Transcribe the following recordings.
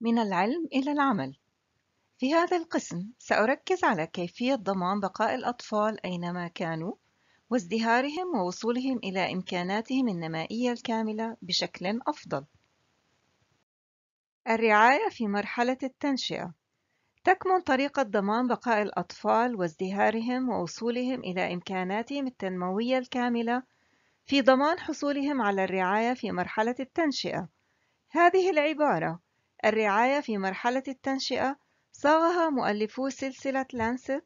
من العلم إلى العمل في هذا القسم سأركز على كيفية ضمان بقاء الأطفال أينما كانوا وازدهارهم ووصولهم إلى إمكاناتهم النمائية الكاملة بشكل أفضل الرعاية في مرحلة التنشئة تكمن طريقة ضمان بقاء الأطفال وازدهارهم ووصولهم إلى إمكاناتهم التنموية الكاملة في ضمان حصولهم على الرعاية في مرحلة التنشئة هذه العبارة الرعاية في مرحلة التنشئة صاغها مؤلفو سلسلة لانست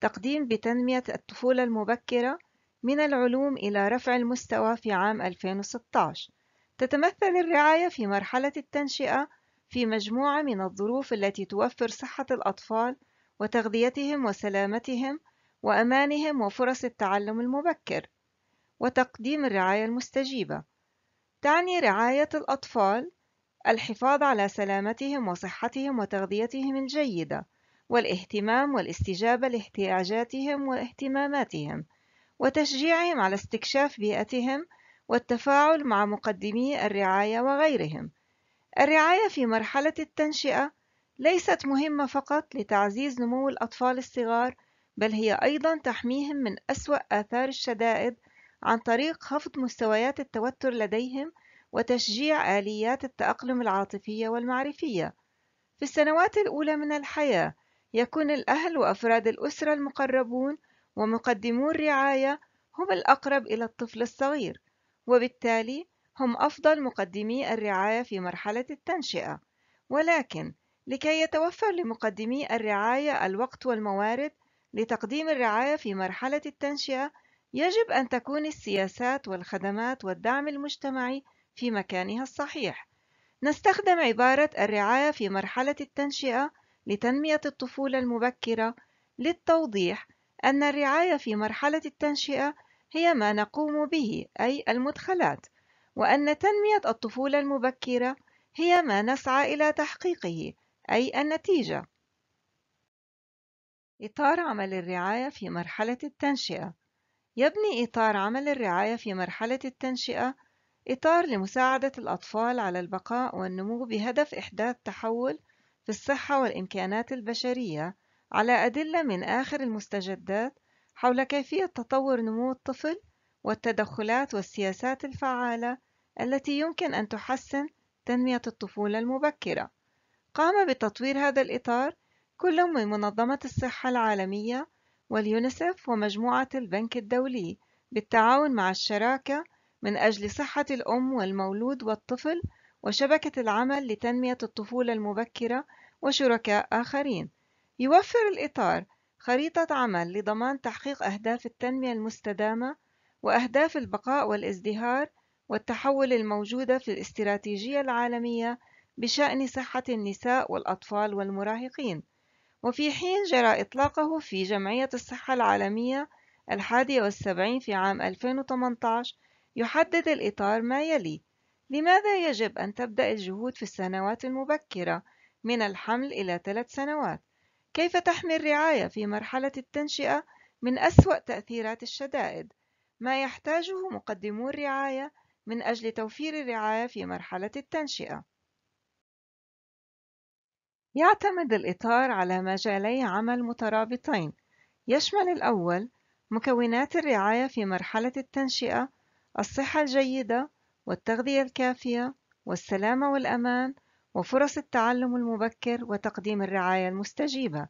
تقديم بتنمية الطفولة المبكرة من العلوم إلى رفع المستوى في عام 2016 تتمثل الرعاية في مرحلة التنشئة في مجموعة من الظروف التي توفر صحة الأطفال وتغذيتهم وسلامتهم وأمانهم وفرص التعلم المبكر وتقديم الرعاية المستجيبة تعني رعاية الأطفال الحفاظ على سلامتهم وصحتهم وتغذيتهم الجيدة والاهتمام والاستجابة لاحتياجاتهم واهتماماتهم وتشجيعهم على استكشاف بيئتهم والتفاعل مع مقدمي الرعاية وغيرهم. الرعاية في مرحلة التنشئة ليست مهمة فقط لتعزيز نمو الأطفال الصغار، بل هي أيضًا تحميهم من أسوأ آثار الشدائد عن طريق خفض مستويات التوتر لديهم وتشجيع آليات التأقلم العاطفية والمعرفية. في السنوات الأولى من الحياة، يكون الأهل وأفراد الأسرة المقربون ومقدمو الرعاية هم الأقرب إلى الطفل الصغير، وبالتالي هم أفضل مقدمي الرعاية في مرحلة التنشئة، ولكن لكي يتوفر لمقدمي الرعاية الوقت والموارد لتقديم الرعاية في مرحلة التنشئة، يجب أن تكون السياسات والخدمات والدعم المجتمعي في مكانها الصحيح نستخدم عبارة الرعاية في مرحلة التنشئة لتنمية الطفولة المبكرة للتوضيح أن الرعاية في مرحلة التنشئة هي ما نقوم به أي المدخلات وأن تنمية الطفولة المبكرة هي ما نسعى إلى تحقيقه أي النتيجة إطار عمل الرعاية في مرحلة التنشئة يبني إطار عمل الرعاية في مرحلة التنشئة إطار لمساعدة الأطفال على البقاء والنمو بهدف إحداث تحول في الصحة والإمكانات البشرية على أدلة من آخر المستجدات حول كيفية تطور نمو الطفل والتدخلات والسياسات الفعالة التي يمكن أن تحسن تنمية الطفولة المبكرة. قام بتطوير هذا الإطار كل من منظمة الصحة العالمية واليونيسف ومجموعة البنك الدولي بالتعاون مع الشراكة من أجل صحة الأم والمولود والطفل وشبكة العمل لتنمية الطفولة المبكرة وشركاء آخرين. يوفر الإطار خريطة عمل لضمان تحقيق أهداف التنمية المستدامة وأهداف البقاء والازدهار والتحول الموجودة في الاستراتيجية العالمية بشأن صحة النساء والأطفال والمراهقين، وفي حين جرى إطلاقه في جمعية الصحة العالمية الحادية والسبعين في عام 2018 يحدد الإطار ما يلي: لماذا يجب أن تبدأ الجهود في السنوات المبكرة من الحمل إلى ثلاث سنوات؟ كيف تحمي الرعاية في مرحلة التنشئة من أسوأ تأثيرات الشدائد؟ ما يحتاجه مقدمو الرعاية من أجل توفير الرعاية في مرحلة التنشئة. يعتمد الإطار على مجالي عمل مترابطين، يشمل الأول مكونات الرعاية في مرحلة التنشئة الصحة الجيدة والتغذية الكافية والسلامة والأمان وفرص التعلم المبكر وتقديم الرعاية المستجيبة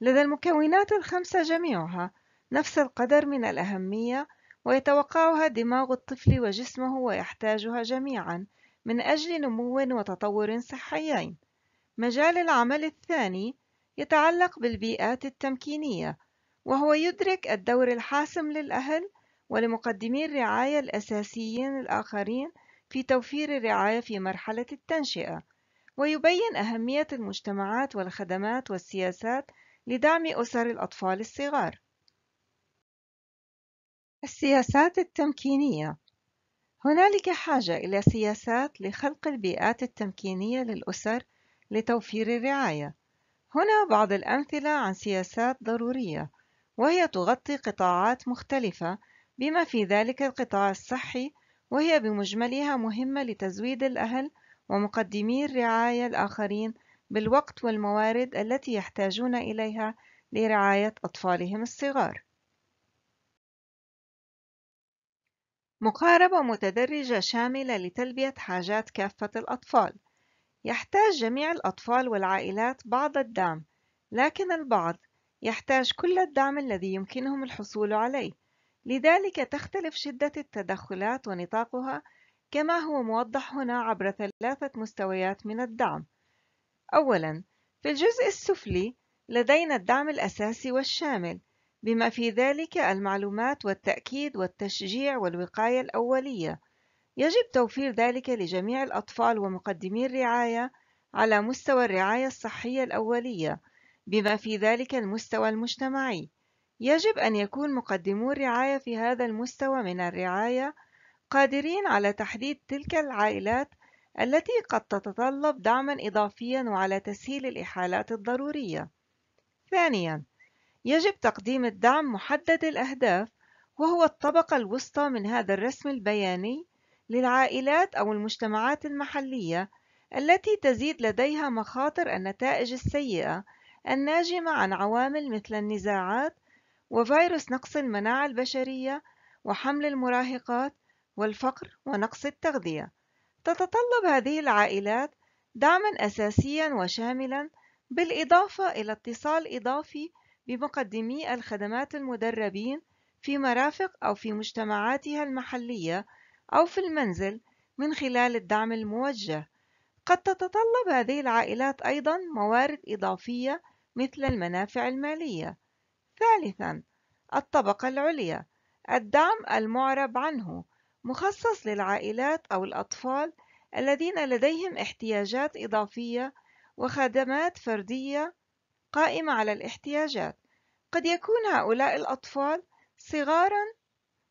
لدى المكونات الخمسة جميعها نفس القدر من الأهمية ويتوقعها دماغ الطفل وجسمه ويحتاجها جميعا من أجل نمو وتطور صحيين. مجال العمل الثاني يتعلق بالبيئات التمكينية وهو يدرك الدور الحاسم للأهل ولمقدمي الرعاية الأساسيين الآخرين في توفير الرعاية في مرحلة التنشئة، ويبين أهمية المجتمعات والخدمات والسياسات لدعم أسر الأطفال الصغار. السياسات التمكينية هنالك حاجة إلى سياسات لخلق البيئات التمكينية للأسر لتوفير الرعاية. هنا بعض الأمثلة عن سياسات ضرورية، وهي تغطي قطاعات مختلفة بما في ذلك القطاع الصحي وهي بمجملها مهمة لتزويد الأهل ومقدمي الرعاية الآخرين بالوقت والموارد التي يحتاجون إليها لرعاية أطفالهم الصغار. مقاربة متدرجة شاملة لتلبية حاجات كافة الأطفال. يحتاج جميع الأطفال والعائلات بعض الدعم، لكن البعض يحتاج كل الدعم الذي يمكنهم الحصول عليه. لذلك تختلف شدة التدخلات ونطاقها كما هو موضح هنا عبر ثلاثة مستويات من الدعم أولاً في الجزء السفلي لدينا الدعم الأساسي والشامل بما في ذلك المعلومات والتأكيد والتشجيع والوقاية الأولية يجب توفير ذلك لجميع الأطفال ومقدمي الرعاية على مستوى الرعاية الصحية الأولية بما في ذلك المستوى المجتمعي يجب أن يكون مقدمو الرعاية في هذا المستوى من الرعاية قادرين على تحديد تلك العائلات التي قد تتطلب دعمًا إضافيًا وعلى تسهيل الإحالات الضرورية. ثانيًا، يجب تقديم الدعم محدد الأهداف، وهو الطبقة الوسطى من هذا الرسم البياني للعائلات أو المجتمعات المحلية التي تزيد لديها مخاطر النتائج السيئة الناجمة عن عوامل مثل النزاعات وفيروس نقص المناعة البشرية وحمل المراهقات والفقر ونقص التغذية تتطلب هذه العائلات دعما أساسيا وشاملا بالإضافة إلى اتصال إضافي بمقدمي الخدمات المدربين في مرافق أو في مجتمعاتها المحلية أو في المنزل من خلال الدعم الموجه قد تتطلب هذه العائلات أيضا موارد إضافية مثل المنافع المالية ثالثاً الطبقة العليا الدعم المعرب عنه مخصص للعائلات أو الأطفال الذين لديهم احتياجات إضافية وخدمات فردية قائمة على الاحتياجات قد يكون هؤلاء الأطفال صغاراً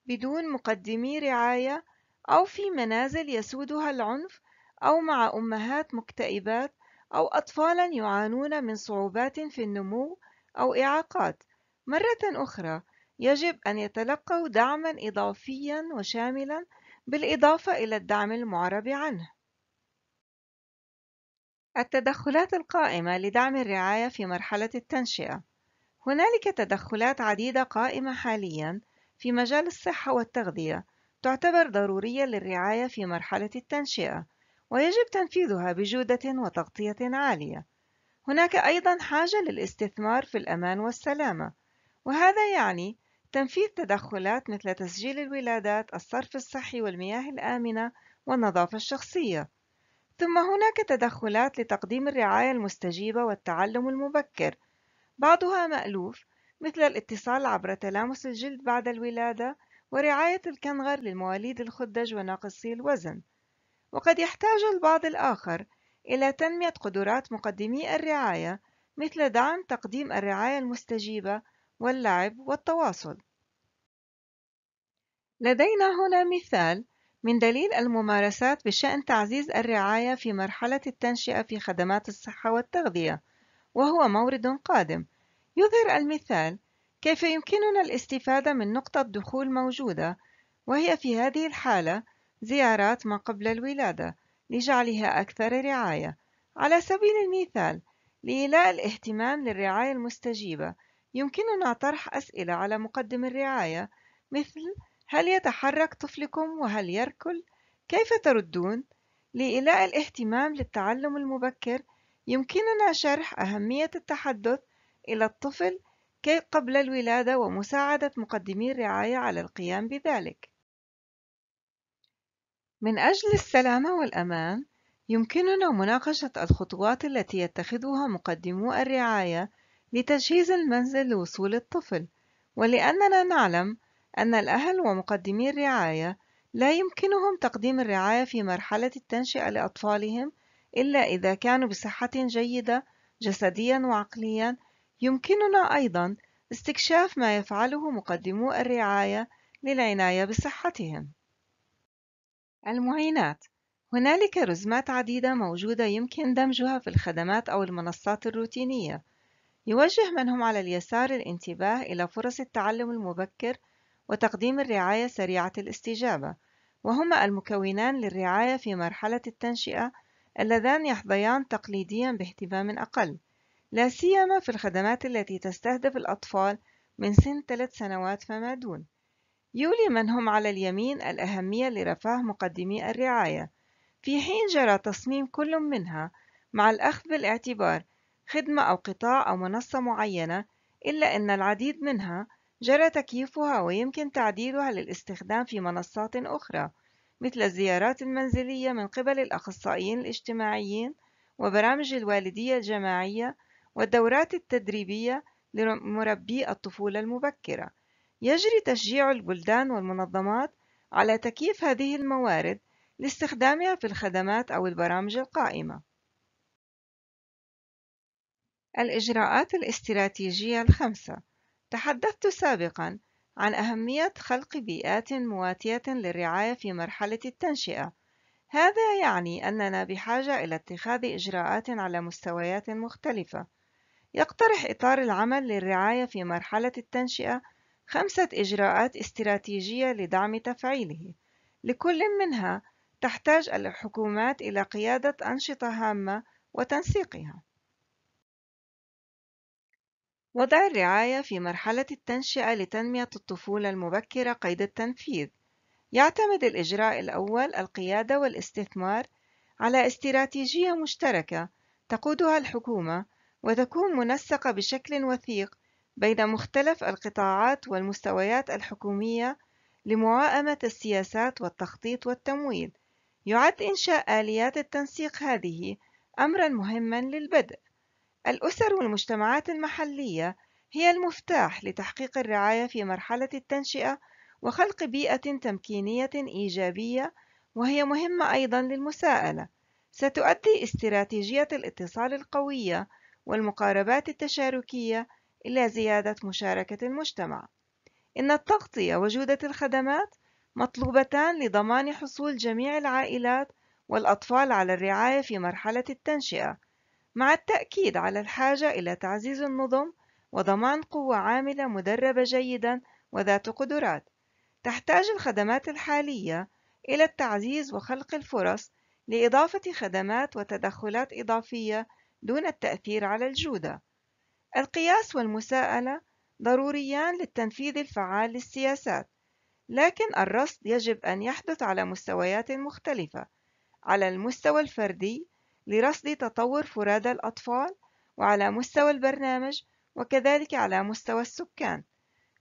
بدون مقدمي رعاية أو في منازل يسودها العنف أو مع أمهات مكتئبات أو أطفالا يعانون من صعوبات في النمو أو إعاقات مرة أخرى، يجب أن يتلقوا دعمًا إضافيًا وشاملًا بالإضافة إلى الدعم المعرب عنه. التدخلات القائمة لدعم الرعاية في مرحلة التنشئة هنالك تدخلات عديدة قائمة حاليًا في مجال الصحة والتغذية تعتبر ضرورية للرعاية في مرحلة التنشئة، ويجب تنفيذها بجودة وتغطية عالية. هناك أيضًا حاجة للاستثمار في الأمان والسلامة. وهذا يعني تنفيذ تدخلات مثل تسجيل الولادات، الصرف الصحي والمياه الآمنة والنظافة الشخصية. ثم هناك تدخلات لتقديم الرعاية المستجيبة والتعلم المبكر، بعضها مألوف مثل الاتصال عبر تلامس الجلد بعد الولادة ورعاية الكنغر للمواليد الخدج وناقصي الوزن. وقد يحتاج البعض الآخر إلى تنمية قدرات مقدمي الرعاية مثل دعم تقديم الرعاية المستجيبة واللعب والتواصل لدينا هنا مثال من دليل الممارسات بشأن تعزيز الرعاية في مرحلة التنشئة في خدمات الصحة والتغذية، وهو مورد قادم. يظهر المثال كيف يمكننا الاستفادة من نقطة دخول موجودة، وهي في هذه الحالة زيارات ما قبل الولادة لجعلها أكثر رعاية. على سبيل المثال، لإيلاء الاهتمام للرعاية المستجيبة يمكننا طرح أسئلة على مقدم الرعاية مثل هل يتحرك طفلكم وهل يركل؟ كيف تردون؟ لإيلاء الاهتمام للتعلم المبكر يمكننا شرح أهمية التحدث إلى الطفل قبل الولادة ومساعدة مقدمي الرعاية على القيام بذلك. من أجل السلامة والأمان، يمكننا مناقشة الخطوات التي يتخذها مقدمو الرعاية لتجهيز المنزل لوصول الطفل ولأننا نعلم أن الأهل ومقدمي الرعاية لا يمكنهم تقديم الرعاية في مرحلة التنشئة لأطفالهم إلا إذا كانوا بصحة جيدة جسديا وعقليا يمكننا أيضا استكشاف ما يفعله مقدمو الرعاية للعناية بصحتهم المعينات هنالك رزمات عديدة موجودة يمكن دمجها في الخدمات أو المنصات الروتينية يوجه من هم على اليسار الانتباه إلى فرص التعلم المبكر وتقديم الرعاية سريعة الاستجابة، وهما المكونان للرعاية في مرحلة التنشئة اللذان يحظيان تقليديًا باهتمام أقل، لا سيما في الخدمات التي تستهدف الأطفال من سن ثلاث سنوات فما دون. يولي من هم على اليمين الأهمية لرفاه مقدمي الرعاية، في حين جرى تصميم كل منها مع الأخذ بالاعتبار خدمة أو قطاع أو منصة معينة إلا أن العديد منها جرى تكييفها ويمكن تعديلها للاستخدام في منصات أخرى مثل الزيارات المنزلية من قبل الأخصائيين الاجتماعيين وبرامج الوالدية الجماعية والدورات التدريبية لمربي الطفولة المبكرة يجري تشجيع البلدان والمنظمات على تكييف هذه الموارد لاستخدامها في الخدمات أو البرامج القائمة الإجراءات الاستراتيجية الخمسة تحدثت سابقًا عن أهمية خلق بيئات مواتية للرعاية في مرحلة التنشئة. هذا يعني أننا بحاجة إلى اتخاذ إجراءات على مستويات مختلفة. يقترح إطار العمل للرعاية في مرحلة التنشئة خمسة إجراءات استراتيجية لدعم تفعيله. لكل منها تحتاج الحكومات إلى قيادة أنشطة هامة وتنسيقها. وضع الرعاية في مرحلة التنشئة لتنمية الطفولة المبكرة قيد التنفيذ يعتمد الإجراء الأول القيادة والاستثمار على استراتيجية مشتركة تقودها الحكومة وتكون منسقة بشكل وثيق بين مختلف القطاعات والمستويات الحكومية لمواءمة السياسات والتخطيط والتمويل. يعد إنشاء آليات التنسيق هذه أمرًا مهمًا للبدء. الأسر والمجتمعات المحلية هي المفتاح لتحقيق الرعاية في مرحلة التنشئة وخلق بيئة تمكينية إيجابية وهي مهمة أيضا للمساءلة ستؤدي استراتيجية الاتصال القوية والمقاربات التشاركية إلى زيادة مشاركة المجتمع إن التغطية وجودة الخدمات مطلوبتان لضمان حصول جميع العائلات والأطفال على الرعاية في مرحلة التنشئة مع التأكيد على الحاجة إلى تعزيز النظم وضمان قوة عاملة مدربة جيدًا وذات قدرات. تحتاج الخدمات الحالية إلى التعزيز وخلق الفرص لإضافة خدمات وتدخلات إضافية دون التأثير على الجودة. القياس والمساءلة ضروريان للتنفيذ الفعال للسياسات، لكن الرصد يجب أن يحدث على مستويات مختلفة، على المستوى الفردي لرصد تطور فرادى الأطفال وعلى مستوى البرنامج وكذلك على مستوى السكان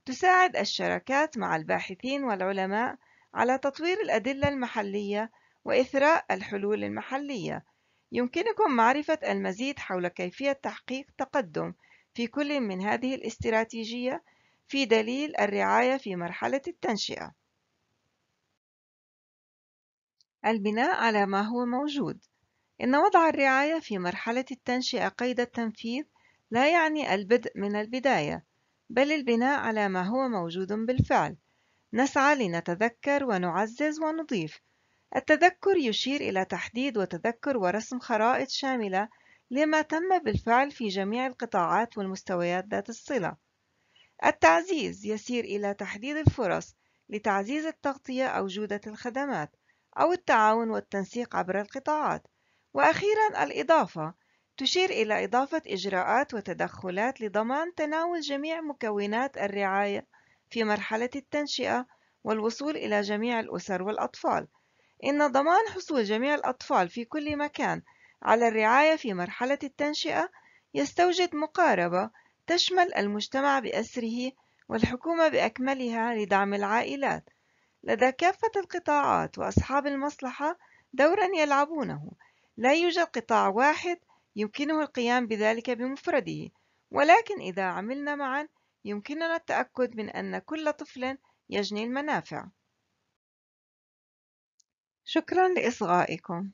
تساعد الشراكات مع الباحثين والعلماء على تطوير الأدلة المحلية وإثراء الحلول المحلية يمكنكم معرفة المزيد حول كيفية تحقيق تقدم في كل من هذه الاستراتيجية في دليل الرعاية في مرحلة التنشئة البناء على ما هو موجود إن وضع الرعاية في مرحلة التنشئة قيد التنفيذ لا يعني البدء من البداية، بل البناء على ما هو موجود بالفعل. نسعى لنتذكر ونعزز ونضيف. التذكر يشير إلى تحديد وتذكر ورسم خرائط شاملة لما تم بالفعل في جميع القطاعات والمستويات ذات الصلة. التعزيز يسير إلى تحديد الفرص لتعزيز التغطية أو جودة الخدمات، أو التعاون والتنسيق عبر القطاعات. وأخيرا الإضافة تشير إلى إضافة إجراءات وتدخلات لضمان تناول جميع مكونات الرعاية في مرحلة التنشئة والوصول إلى جميع الأسر والأطفال إن ضمان حصول جميع الأطفال في كل مكان على الرعاية في مرحلة التنشئة يستوجد مقاربة تشمل المجتمع بأسره والحكومة بأكملها لدعم العائلات لدى كافة القطاعات وأصحاب المصلحة دورا يلعبونه لا يوجد قطاع واحد يمكنه القيام بذلك بمفرده ولكن إذا عملنا معا يمكننا التأكد من أن كل طفل يجني المنافع شكرا لإصغائكم